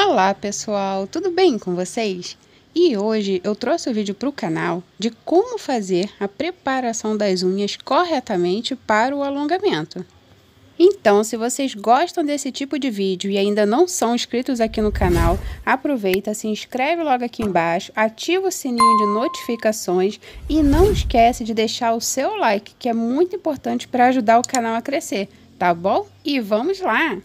Olá pessoal, tudo bem com vocês? E hoje eu trouxe o um vídeo para o canal de como fazer a preparação das unhas corretamente para o alongamento. Então, se vocês gostam desse tipo de vídeo e ainda não são inscritos aqui no canal, aproveita, se inscreve logo aqui embaixo, ativa o sininho de notificações e não esquece de deixar o seu like, que é muito importante para ajudar o canal a crescer, tá bom? E vamos lá!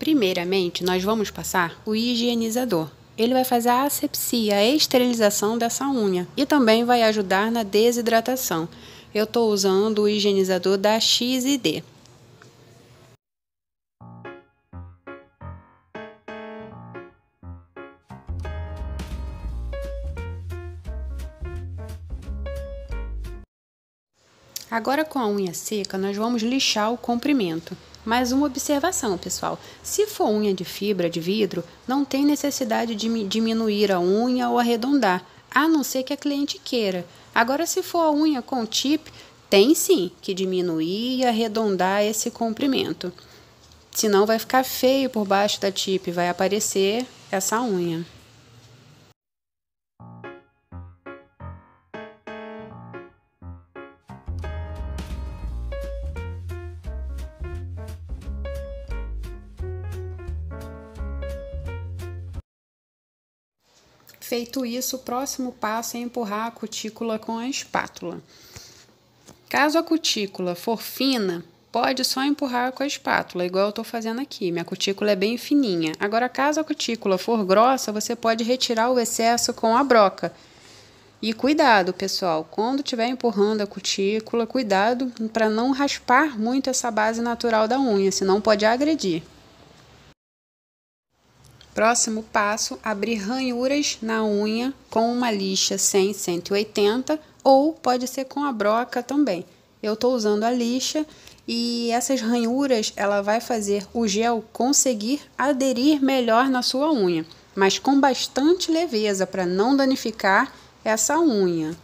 Primeiramente, nós vamos passar o higienizador. Ele vai fazer a asepsia, a esterilização dessa unha e também vai ajudar na desidratação. Eu estou usando o higienizador da XID. Agora com a unha seca, nós vamos lixar o comprimento. Mais uma observação, pessoal: se for unha de fibra de vidro, não tem necessidade de diminuir a unha ou arredondar, a não ser que a cliente queira. Agora, se for a unha com tip, tem sim que diminuir e arredondar esse comprimento. Senão vai ficar feio por baixo da tip, vai aparecer essa unha. Feito isso, o próximo passo é empurrar a cutícula com a espátula. Caso a cutícula for fina, pode só empurrar com a espátula, igual eu estou fazendo aqui. Minha cutícula é bem fininha. Agora, caso a cutícula for grossa, você pode retirar o excesso com a broca. E cuidado, pessoal, quando estiver empurrando a cutícula, cuidado para não raspar muito essa base natural da unha, senão pode agredir. Próximo passo, abrir ranhuras na unha com uma lixa 100, 180 ou pode ser com a broca também. Eu estou usando a lixa e essas ranhuras ela vai fazer o gel conseguir aderir melhor na sua unha, mas com bastante leveza para não danificar essa unha.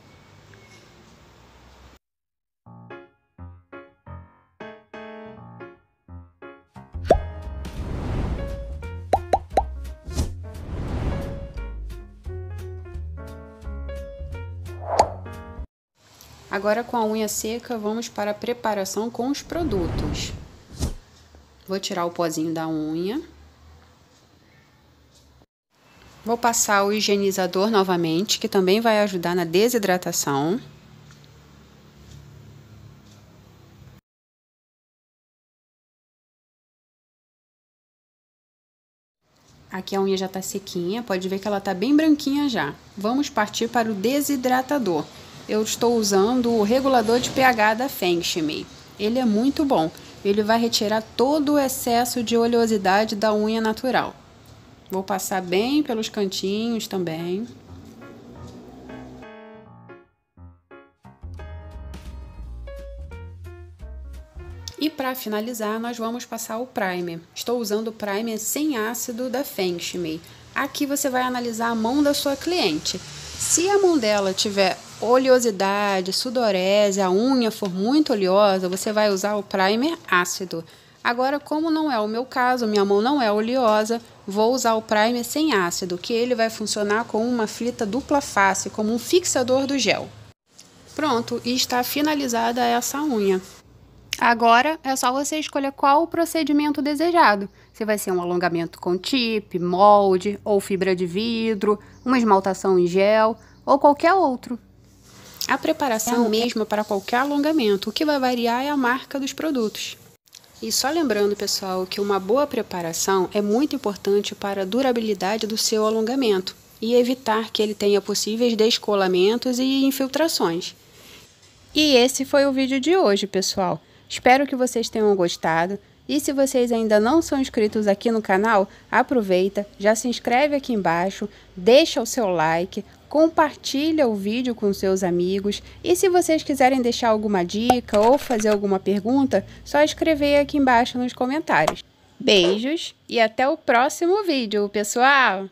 Agora com a unha seca, vamos para a preparação com os produtos. Vou tirar o pozinho da unha. Vou passar o higienizador novamente, que também vai ajudar na desidratação. Aqui a unha já está sequinha, pode ver que ela está bem branquinha já. Vamos partir para o desidratador eu estou usando o regulador de pH da Shimei. Ele é muito bom. Ele vai retirar todo o excesso de oleosidade da unha natural. Vou passar bem pelos cantinhos também. E para finalizar, nós vamos passar o primer. Estou usando o primer sem ácido da Shimei. Aqui você vai analisar a mão da sua cliente. Se a mão dela tiver oleosidade, sudorese, a unha for muito oleosa, você vai usar o primer ácido. Agora, como não é o meu caso, minha mão não é oleosa, vou usar o primer sem ácido, que ele vai funcionar com uma fita dupla face, como um fixador do gel. Pronto, e está finalizada essa unha. Agora é só você escolher qual o procedimento desejado. Se vai ser um alongamento com tip, molde ou fibra de vidro, uma esmaltação em gel ou qualquer outro. A preparação é mesma é para qualquer alongamento, o que vai variar é a marca dos produtos. E só lembrando, pessoal, que uma boa preparação é muito importante para a durabilidade do seu alongamento e evitar que ele tenha possíveis descolamentos e infiltrações. E esse foi o vídeo de hoje, pessoal. Espero que vocês tenham gostado. E se vocês ainda não são inscritos aqui no canal, aproveita, já se inscreve aqui embaixo, deixa o seu like, compartilha o vídeo com seus amigos e se vocês quiserem deixar alguma dica ou fazer alguma pergunta, só escrever aqui embaixo nos comentários. Beijos e até o próximo vídeo, pessoal!